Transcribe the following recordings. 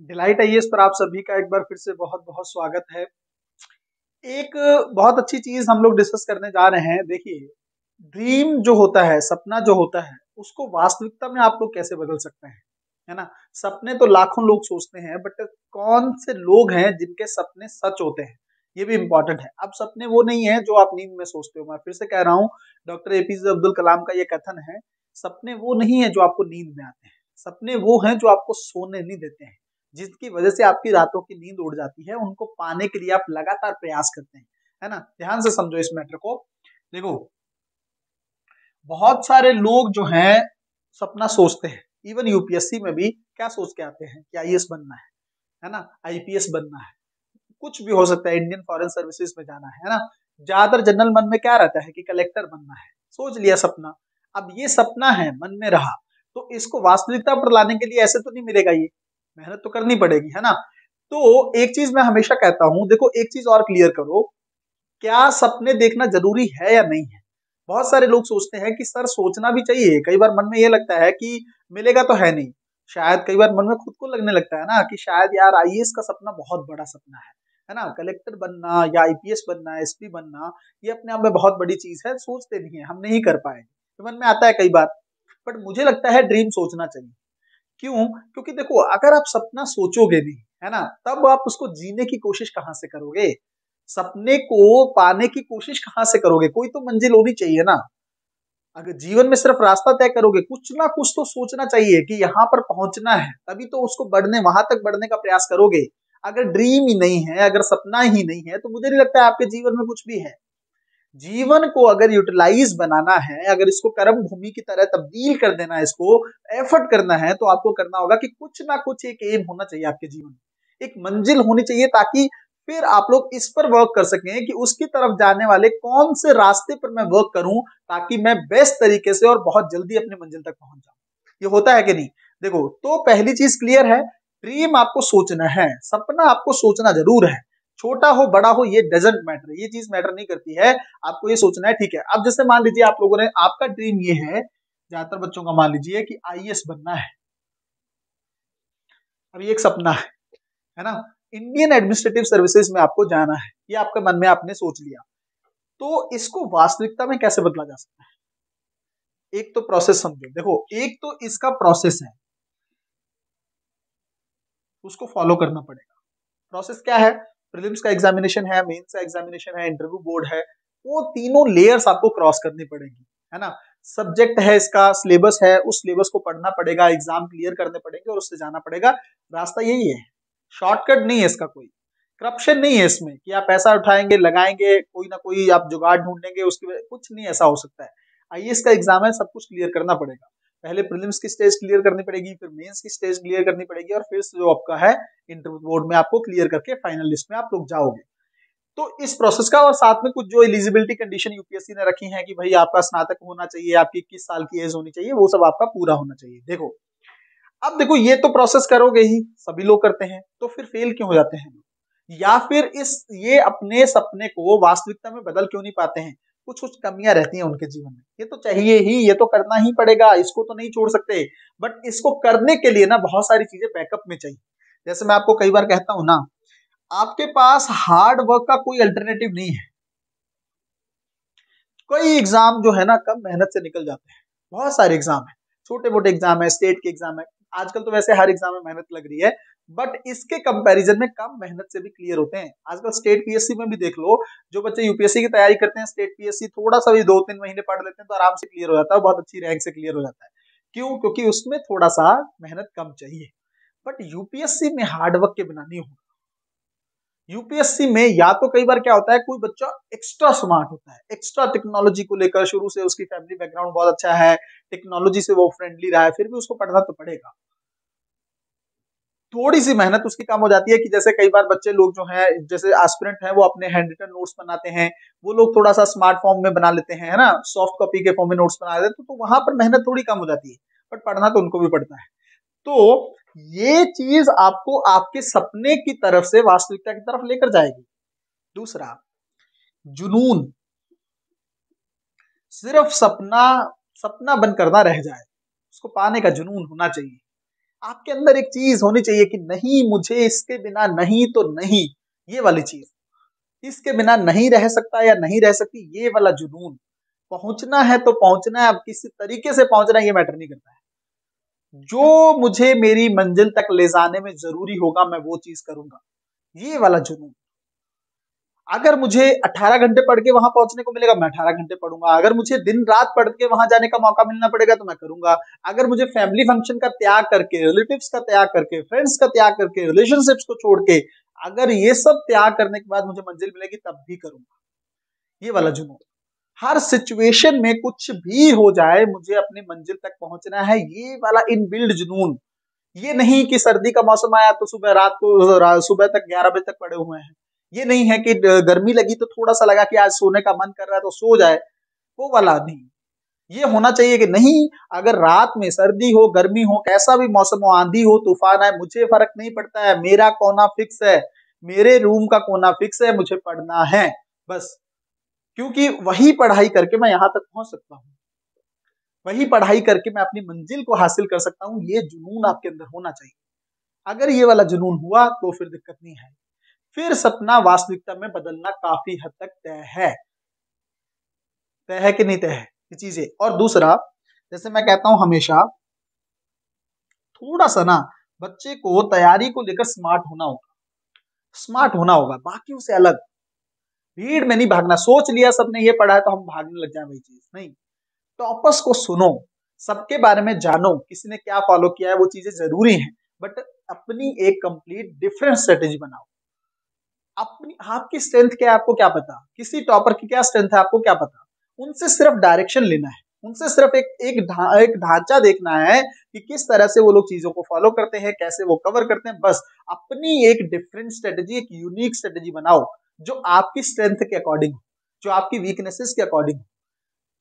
delight आई पर आप सभी का एक बार फिर से बहुत बहुत स्वागत है एक बहुत अच्छी चीज हम लोग डिस्कस करने जा रहे हैं देखिए ड्रीम जो होता है सपना जो होता है उसको वास्तविकता में आप लोग कैसे बदल सकते हैं है ना सपने तो लाखों लोग सोचते हैं बट कौन से लोग हैं जिनके सपने सच होते हैं ये भी इम्पोर्टेंट है अब सपने वो नहीं है जो आप नींद में सोचते हो मैं फिर से कह रहा हूँ डॉक्टर एपीजे अब्दुल कलाम का ये कथन है सपने वो नहीं है जो आपको नींद में आते हैं सपने वो हैं जो आपको सोने नहीं देते हैं जिसकी वजह से आपकी रातों की नींद उड़ जाती है उनको पाने के लिए आप लगातार प्रयास करते हैं है ना ध्यान से समझो इस मैटर को देखो बहुत सारे लोग जो हैं सपना सोचते हैं इवन यूपीएससी में भी क्या सोच के आते हैं कि आईएएस बनना है है ना आईपीएस बनना है कुछ भी हो सकता है इंडियन फॉरेन सर्विसेज में जाना है ना ज्यादातर जनरल मन में क्या रहता है कि कलेक्टर बनना है सोच लिया सपना अब ये सपना है मन में रहा तो इसको वास्तविकता पर लाने के लिए ऐसे तो नहीं मिलेगा ये मेहनत तो करनी पड़ेगी है ना तो एक चीज मैं हमेशा कहता हूं देखो एक चीज और क्लियर करो क्या सपने देखना जरूरी है या नहीं है बहुत सारे लोग सोचते हैं कि सर सोचना भी चाहिए कई बार मन में ये लगता है कि मिलेगा तो है नहीं शायद कई बार मन में खुद को लगने लगता है ना कि शायद यार आई का सपना बहुत बड़ा सपना है है ना कलेक्टर बनना या आईपीएस बनना एसपी बनना ये अपने आप में बहुत बड़ी चीज है सोचते नहीं है हम नहीं कर पाएंगे तो मन में आता है कई बार बट मुझे लगता है ड्रीम सोचना चाहिए क्यों क्योंकि देखो अगर आप सपना सोचोगे नहीं है ना तब आप उसको जीने की कोशिश कहाँ से करोगे सपने को पाने की कोशिश कहाँ से करोगे कोई तो मंजिल होनी चाहिए ना अगर जीवन में सिर्फ रास्ता तय करोगे कुछ ना कुछ तो सोचना चाहिए कि यहाँ पर पहुंचना है तभी तो उसको बढ़ने वहां तक बढ़ने का प्रयास करोगे अगर ड्रीम ही नहीं है अगर सपना ही नहीं है तो मुझे नहीं लगता है आपके जीवन में कुछ भी है जीवन को अगर यूटिलाइज बनाना है अगर इसको कर्म भूमि की तरह तब्दील कर देना है इसको एफर्ट करना है तो आपको करना होगा कि कुछ ना कुछ एक एम होना चाहिए आपके जीवन में एक मंजिल होनी चाहिए ताकि फिर आप लोग इस पर वर्क कर सकें कि उसकी तरफ जाने वाले कौन से रास्ते पर मैं वर्क करूं ताकि मैं बेस्ट तरीके से और बहुत जल्दी अपने मंजिल तक पहुंच जाऊं ये होता है कि नहीं देखो तो पहली चीज क्लियर है ड्रीम आपको सोचना है सपना आपको सोचना जरूर है छोटा हो बड़ा हो ये डजेंट मैटर ये चीज मैटर नहीं करती है आपको ये सोचना है ठीक है अब जैसे मान लीजिए आप लोगों ने आपका ड्रीम ये है ज्यादातर बच्चों का मान लीजिए कि आई e बनना है अब ये एक सपना है है ना इंडियन एडमिनिस्ट्रेटिव सर्विसेज में आपको जाना है ये आपके मन में आपने सोच लिया तो इसको वास्तविकता में कैसे बदला जा सकता है एक तो प्रोसेस समझो देखो एक तो इसका प्रोसेस है उसको फॉलो करना पड़ेगा प्रोसेस क्या है प्रीलिम्स का एग्जामिनेशन है मेंस का एग्जामिनेशन है इंटरव्यू बोर्ड है वो तीनों लेयर्स आपको क्रॉस करनी पड़ेगी है ना सब्जेक्ट है इसका सिलेबस है उस सिलेबस को पढ़ना पड़ेगा एग्जाम क्लियर करने पड़ेंगे और उससे जाना पड़ेगा रास्ता यही है शॉर्टकट नहीं है इसका कोई करप्शन नहीं है इसमें कि आप पैसा उठाएंगे लगाएंगे कोई ना कोई आप जुगाड़ ढूंढेंगे उसके कुछ नहीं ऐसा हो सकता है आई का एग्जाम है सब कुछ क्लियर करना पड़ेगा पहले प्रीलिम्स की स्टेज क्लियर करनी पड़ेगी फिर मेंस की स्टेज क्लियर करनी पड़ेगी और फिर जो आपका है इंटरव्यू बोर्ड में आपको क्लियर करके फाइनल लिस्ट में आप लोग जाओगे तो इस प्रोसेस का और साथ में कुछ जो एलिजिबिलिटी कंडीशन यूपीएससी ने रखी है कि भाई आपका स्नातक होना चाहिए आपकी इक्कीस साल की एज होनी चाहिए वो सब आपका पूरा होना चाहिए देखो अब देखो ये तो प्रोसेस करोगे ही सभी लोग करते हैं तो फिर फेल क्यों हो जाते हैं या फिर इस ये अपने सपने को वास्तविकता में बदल क्यों नहीं पाते हैं कुछ कुछ कमियां रहती हैं उनके जीवन में ये तो चाहिए ही ये तो करना ही पड़ेगा इसको तो नहीं छोड़ सकते बट इसको करने के लिए ना बहुत सारी चीजें बैकअप में चाहिए जैसे मैं आपको कई बार कहता हूं ना आपके पास हार्ड वर्क का कोई अल्टरनेटिव नहीं है कई एग्जाम जो है ना कम मेहनत से निकल जाते हैं बहुत सारे एग्जाम है छोटे मोटे एग्जाम है स्टेट के एग्जाम है आजकल तो वैसे हर एग्जाम में मेहनत लग रही है बट इसके कंपैरिजन में कम मेहनत से भी क्लियर होते हैं आजकल स्टेट पीएससी में भी देख लो जो बच्चे यूपीएससी की तैयारी करते हैं स्टेट पीएससी थोड़ा सा भी दो तीन महीने पढ़ लेते हैं तो आराम से क्लियर हो जाता है बहुत अच्छी रैंक से क्लियर हो जाता है क्यों क्योंकि उसमें थोड़ा सा मेहनत कम चाहिए बट यूपीएससी में हार्डवर्क के बिना नहीं होगा यूपीएससी में या तो कई बार क्या होता है कोई बच्चा एक्स्ट्रा स्मार्ट होता है एक्स्ट्रा टेक्नोलॉजी को लेकर शुरू से उसकी फैमिली बैकग्राउंड बहुत अच्छा है टेक्नोलॉजी से वो फ्रेंडली रहा है फिर भी उसको पढ़ना तो पड़ेगा थोड़ी सी मेहनत उसकी कम हो जाती है कि जैसे कई बार बच्चे लोग जो हैं जैसे एस्पिरेंट हैं वो अपने हैंड रिटन नोट्स बनाते हैं वो लोग थोड़ा सा स्मार्ट फॉर्म में बना लेते हैं है ना सॉफ्ट कॉपी के फॉर्म में नोट्स बना लेते हैं तो, तो वहां पर मेहनत थोड़ी कम हो जाती है बट पढ़ना तो उनको भी पड़ता है तो ये चीज आपको आपके सपने की तरफ से वास्तविकता की तरफ लेकर जाएगी दूसरा जुनून सिर्फ सपना सपना बन करना रह जाए उसको पाने का जुनून होना चाहिए आपके अंदर एक चीज होनी चाहिए कि नहीं मुझे इसके बिना नहीं तो नहीं ये वाली चीज इसके बिना नहीं रह सकता या नहीं रह सकती ये वाला जुनून पहुंचना है तो पहुंचना है अब किसी तरीके से पहुंचना है ये मैटर नहीं करता है जो मुझे मेरी मंजिल तक ले जाने में जरूरी होगा मैं वो चीज करूंगा ये वाला जुनून अगर मुझे 18 घंटे पढ़ के वहां पहुंचने को मिलेगा मैं 18 घंटे पढ़ूंगा अगर मुझे दिन रात पढ़ के वहां जाने का मौका मिलना पड़ेगा तो मैं करूंगा अगर मुझे फैमिली फंक्शन का त्याग करके रिलेटिव्स का त्याग करके फ्रेंड्स का त्याग करके रिलेशनशिप्स को छोड़ के अगर ये सब त्याग करने के बाद मुझे मंजिल मिलेगी तब भी करूंगा ये वाला जुनून हर सिचुएशन में कुछ भी हो जाए मुझे अपनी मंजिल तक पहुंचना है ये वाला बिल्ड जुनून ये नहीं कि सर्दी का मौसम आया तो सुबह रात को सुबह तक ग्यारह बजे तक पड़े हुए हैं ये नहीं है कि गर्मी लगी तो थोड़ा सा लगा कि आज सोने का मन कर रहा है तो सो जाए वो वाला नहीं ये होना चाहिए कि नहीं अगर रात में सर्दी हो गर्मी हो कैसा भी मौसम हो आंधी हो तूफान आए मुझे फर्क नहीं पड़ता है मेरा कोना फिक्स है मेरे रूम का कोना फिक्स है मुझे पढ़ना है बस क्योंकि वही पढ़ाई करके मैं यहां तक पहुंच सकता हूँ वही पढ़ाई करके मैं अपनी मंजिल को हासिल कर सकता हूँ ये जुनून आपके अंदर होना चाहिए अगर ये वाला जुनून हुआ तो फिर दिक्कत नहीं है फिर सपना वास्तविकता में बदलना काफी हद तक तय है तय है कि नहीं तय है ये चीजें और दूसरा जैसे मैं कहता हूं हमेशा थोड़ा सा ना बच्चे को तैयारी को लेकर स्मार्ट होना होगा स्मार्ट होना होगा बाकी उसे अलग भीड़ में नहीं भागना सोच लिया सबने ये पढ़ा है तो हम भागने लग जाए वही चीज नहीं टॉपर्स को सुनो सबके बारे में जानो किसी ने क्या फॉलो किया है वो चीजें जरूरी हैं बट अपनी एक कंप्लीट डिफरेंट स्ट्रेटेजी बनाओ अपनी आपकी स्ट्रेंथ क्या है आपको क्या पता किसी टॉपर की क्या स्ट्रेंथ है आपको क्या पता उनसे सिर्फ डायरेक्शन लेना है उनसे सिर्फ एक एक ढा, धा, एक ढांचा देखना है कि किस तरह से वो लोग चीजों को फॉलो करते हैं कैसे वो कवर करते हैं बस अपनी एक डिफरेंट स्ट्रेटेजी एक यूनिक स्ट्रेटेजी बनाओ जो आपकी स्ट्रेंथ के अकॉर्डिंग जो आपकी वीकनेसेस के अकॉर्डिंग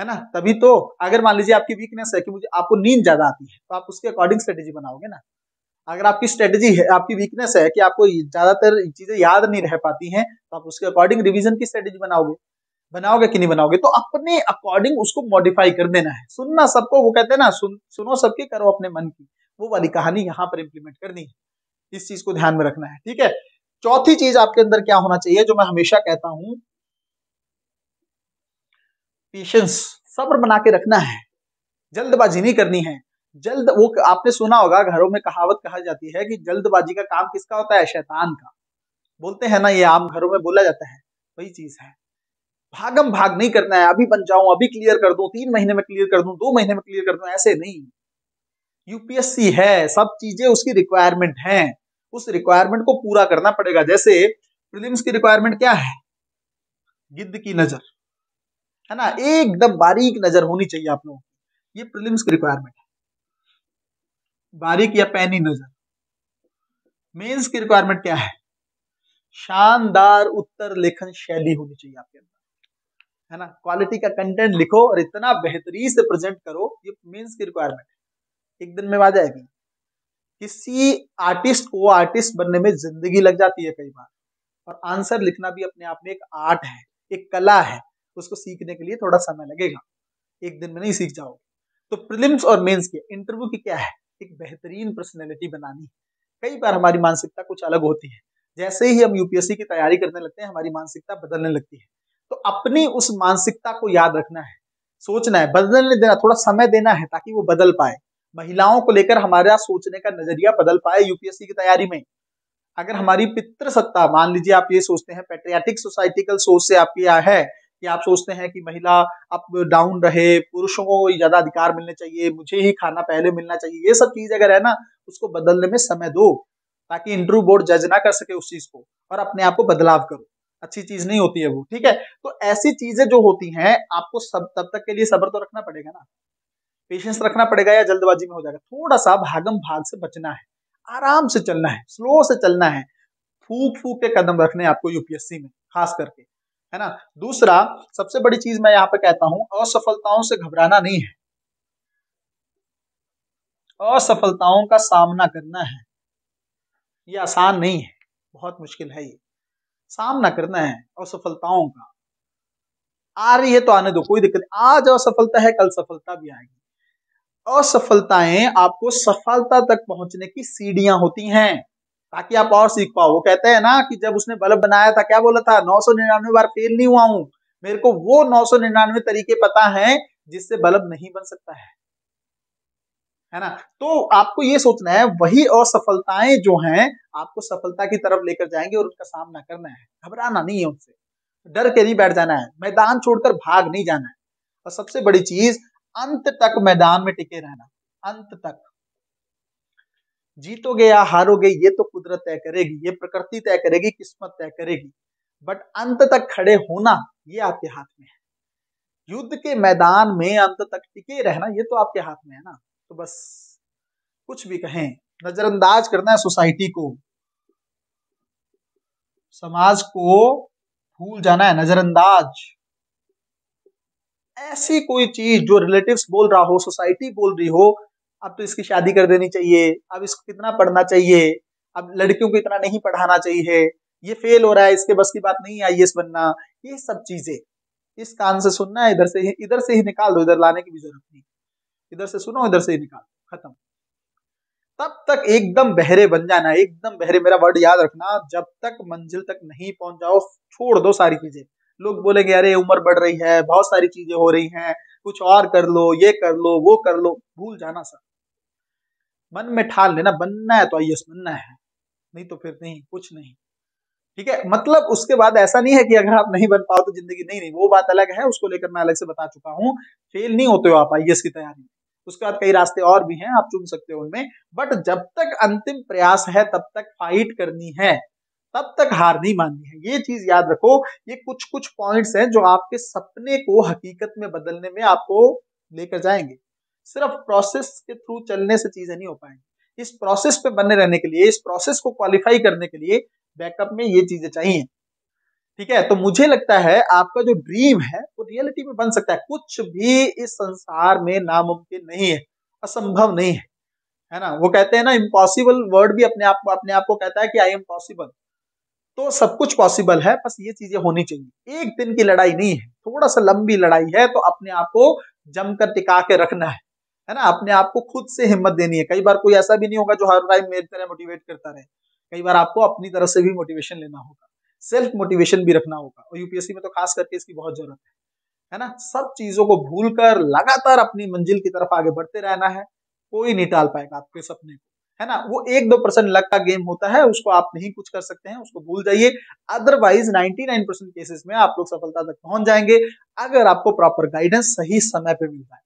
है ना तभी तो अगर मान लीजिए आपकी वीकनेस है कि मुझे आपको नींद ज्यादा आती है तो आप उसके अकॉर्डिंग स्ट्रेटेजी बनाओगे ना अगर आपकी स्ट्रेटेजी है आपकी वीकनेस है कि आपको ज्यादातर चीजें याद नहीं रह पाती हैं तो आप उसके अकॉर्डिंग रिविजन की स्ट्रेटेजी बनाओगे बनाओगे कि नहीं बनाओगे तो अपने अकॉर्डिंग उसको मॉडिफाई कर देना है सुनना सबको वो कहते हैं ना सुन सुनो सबके करो अपने मन की वो वाली कहानी यहाँ पर इम्प्लीमेंट करनी है इस चीज को ध्यान में रखना है ठीक है चौथी चीज आपके अंदर क्या होना चाहिए जो मैं हमेशा कहता हूं पेशेंस सब्र बना के रखना है जल्दबाजी नहीं करनी है जल्द वो आपने सुना होगा घरों में कहावत कहा जाती है कि जल्दबाजी का काम किसका होता है शैतान का बोलते हैं ना ये आम घरों में बोला जाता है वही चीज है भागम भाग नहीं करना है अभी बन जाऊं अभी क्लियर कर दूं तीन महीने में क्लियर कर दूं दो महीने में क्लियर कर दूं ऐसे नहीं यूपीएससी है सब चीजें उसकी रिक्वायरमेंट है उस रिक्वायरमेंट को पूरा करना पड़ेगा जैसे प्रीलिम्स की रिक्वायरमेंट क्या है गिद्ध की नजर है ना एकदम बारीक नजर होनी चाहिए आप लोगों की ये प्रीलिम्स की रिक्वायरमेंट है बारीक या पैनी नजर मेंस की रिक्वायरमेंट क्या है शानदार उत्तर लेखन शैली होनी चाहिए आपके अंदर है ना क्वालिटी का कंटेंट लिखो और इतना बेहतरीन से प्रेजेंट करो ये मेंस की रिक्वायरमेंट है एक दिन में आ जाएगी किसी आर्टिस्ट को आर्टिस्ट बनने में जिंदगी लग जाती है कई बार और आंसर लिखना भी अपने आप में एक आर्ट है एक कला है उसको सीखने के लिए थोड़ा समय लगेगा एक दिन में नहीं सीख जाओगे तो प्रिलिम्स और मेंस के इंटरव्यू की क्या है एक बेहतरीन पर्सनैलिटी बनानी कई बार हमारी मानसिकता कुछ अलग होती है जैसे ही हम यूपीएससी की तैयारी करने लगते हैं हमारी मानसिकता बदलने लगती है तो अपनी उस मानसिकता को याद रखना है सोचना है बदलने देना थोड़ा समय देना है ताकि वो बदल पाए महिलाओं को लेकर हमारा सोचने का नजरिया बदल पाए यूपीएससी की तैयारी में अगर हमारी पितृसत्ता मान लीजिए आप ये सोचते हैं पेट्रियाटिक सोसाइटिकल सोच से आपकी ये है कि आप सोचते हैं कि महिला अप डाउन रहे पुरुषों को ज्यादा अधिकार मिलने चाहिए मुझे ही खाना पहले मिलना चाहिए ये सब चीज अगर है ना उसको बदलने में समय दो ताकि इंटरव्यू बोर्ड जज ना कर सके उस चीज को और अपने आप को बदलाव करो अच्छी चीज नहीं होती है वो ठीक है तो ऐसी चीजें जो होती हैं आपको सब तब तक के लिए सब्र तो रखना पड़ेगा ना पेशेंस रखना पड़ेगा या जल्दबाजी में हो जाएगा थोड़ा सा भागम भाग से बचना है आराम से चलना है स्लो से चलना है फूक फूक के कदम रखने आपको यूपीएससी में खास करके है ना दूसरा सबसे बड़ी चीज मैं यहां पर कहता हूं असफलताओं से घबराना नहीं है असफलताओं का सामना करना है ये आसान नहीं है बहुत मुश्किल है ये सामना करना है असफलताओं का आ रही है तो आने दो कोई दिक्कत आज असफलता है कल सफलता भी आएगी असफलताएं आपको सफलता तक पहुंचने की सीढ़ियां होती हैं ताकि आप और सीख पाओ वो कहते हैं ना कि जब उसने बल्ब बनाया था क्या बोला था नौ बार फेल नहीं हुआ हूं मेरे को वो नौ तरीके पता है जिससे बल्ब नहीं बन सकता है है ना तो आपको ये सोचना है वही असफलताएं जो हैं आपको सफलता की तरफ लेकर जाएंगे और उनका सामना करना है घबराना नहीं है उनसे डर के नहीं बैठ जाना है मैदान छोड़कर भाग नहीं जाना है और सबसे बड़ी चीज अंत तक मैदान में टिके रहना अंत तक जीतोगे या हारोगे ये तो कुदरत तय करेगी ये प्रकृति तय करेगी किस्मत तय करेगी बट अंत तक खड़े होना ये आपके हाथ में है युद्ध के मैदान में अंत तक टिके रहना ये तो आपके हाथ में है ना तो बस कुछ भी कहें नजरअंदाज करना है सोसाइटी को समाज को भूल जाना है नजरअंदाज ऐसी कोई चीज जो रिलेटिव्स बोल रहा हो सोसाइटी बोल रही हो अब तो इसकी शादी कर देनी चाहिए अब इसको कितना पढ़ना चाहिए अब लड़कियों को इतना नहीं पढ़ाना चाहिए ये फेल हो रहा है इसके बस की बात नहीं आई एस बनना ये सब चीजें इस कान से सुनना है इधर से ही इधर से ही निकाल दो इधर लाने की भी जरूरत नहीं इधर से सुनो इधर से ही निकाल खत्म तब तक एकदम बहरे बन जाना एकदम बहरे मेरा वर्ड याद रखना जब तक मंजिल तक नहीं पहुंच जाओ छोड़ दो सारी चीजें लोग बोलेंगे अरे उम्र बढ़ रही है बहुत सारी चीजें हो रही हैं कुछ और कर लो ये कर लो वो कर लो भूल जाना सर मन में ठान लेना बनना है तो आई बनना है नहीं तो फिर नहीं कुछ नहीं ठीक है मतलब उसके बाद ऐसा नहीं है कि अगर आप नहीं बन पाओ तो जिंदगी नहीं नहीं वो बात अलग है उसको लेकर मैं अलग से बता चुका हूँ फेल नहीं होते हो आप आई की तैयारी उसके बाद कई रास्ते और भी हैं आप चुन सकते हो उनमें बट जब तक अंतिम प्रयास है तब तक फाइट करनी है तब तक हार नहीं माननी है ये चीज याद रखो ये कुछ कुछ पॉइंट्स हैं जो आपके सपने को हकीकत में बदलने में आपको लेकर जाएंगे सिर्फ प्रोसेस के थ्रू चलने से चीजें नहीं हो पाएंगी इस प्रोसेस पे बने रहने के लिए इस प्रोसेस को क्वालिफाई करने के लिए बैकअप में ये चीजें चाहिए ठीक है तो मुझे लगता है आपका जो ड्रीम है वो रियलिटी में बन सकता है कुछ भी इस संसार में नामुमकिन नहीं है असंभव नहीं है है ना वो कहते हैं ना इम्पॉसिबल वर्ड भी अपने आप को अपने आप को कहता है कि आई एम पॉसिबल तो सब कुछ पॉसिबल है बस ये चीजें होनी चाहिए एक दिन की लड़ाई नहीं है थोड़ा सा लंबी लड़ाई है तो अपने आप को जमकर टिका के रखना है है ना अपने आप को खुद से हिम्मत देनी है कई बार कोई ऐसा भी नहीं होगा जो हर टाइम मेरी तरह मोटिवेट करता रहे कई बार आपको अपनी तरफ से भी मोटिवेशन लेना होगा सेल्फ मोटिवेशन भी रखना होगा और यूपीएससी में तो खास करके इसकी बहुत जरूरत है है ना सब चीजों को भूल कर लगातार अपनी मंजिल की तरफ आगे बढ़ते रहना है कोई नहीं टाल पाएगा आपके सपने को है ना वो एक दो परसेंट लक का गेम होता है उसको आप नहीं कुछ कर सकते हैं उसको भूल जाइए अदरवाइज 99 परसेंट केसेस में आप लोग सफलता तक पहुंच जाएंगे अगर आपको प्रॉपर गाइडेंस सही समय पे मिल जाए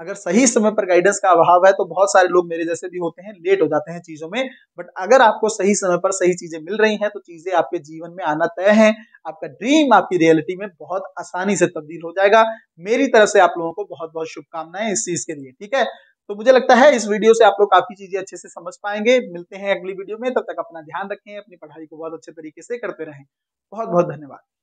अगर सही समय पर गाइडेंस का अभाव है तो बहुत सारे लोग मेरे जैसे भी होते हैं लेट हो जाते हैं चीजों में बट अगर आपको सही समय पर सही चीजें मिल रही हैं तो चीजें आपके जीवन में आना तय है आपका ड्रीम आपकी रियलिटी में बहुत आसानी से तब्दील हो जाएगा मेरी तरफ से आप लोगों को बहुत बहुत शुभकामनाएं इस चीज के लिए ठीक है तो मुझे लगता है इस वीडियो से आप लोग काफी चीजें अच्छे से समझ पाएंगे मिलते हैं अगली वीडियो में तब तक अपना ध्यान रखें अपनी पढ़ाई को बहुत अच्छे तरीके से करते रहें बहुत बहुत धन्यवाद